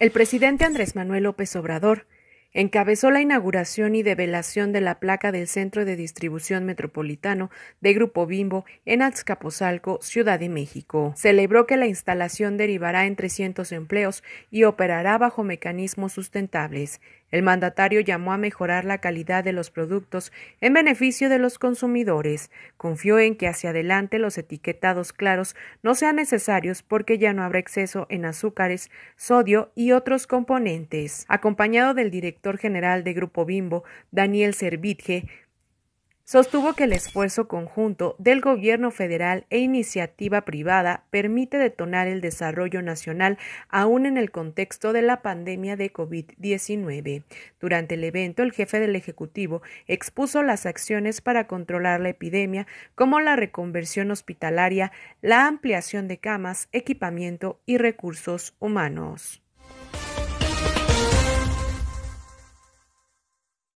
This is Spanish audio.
El presidente Andrés Manuel López Obrador Encabezó la inauguración y develación de la placa del Centro de Distribución Metropolitano de Grupo Bimbo en Azcapotzalco, Ciudad de México. Celebró que la instalación derivará en 300 empleos y operará bajo mecanismos sustentables. El mandatario llamó a mejorar la calidad de los productos en beneficio de los consumidores. Confió en que hacia adelante los etiquetados claros no sean necesarios porque ya no habrá exceso en azúcares, sodio y otros componentes. Acompañado del director general de Grupo Bimbo, Daniel Servitje, sostuvo que el esfuerzo conjunto del gobierno federal e iniciativa privada permite detonar el desarrollo nacional aún en el contexto de la pandemia de COVID-19. Durante el evento, el jefe del Ejecutivo expuso las acciones para controlar la epidemia, como la reconversión hospitalaria, la ampliación de camas, equipamiento y recursos humanos.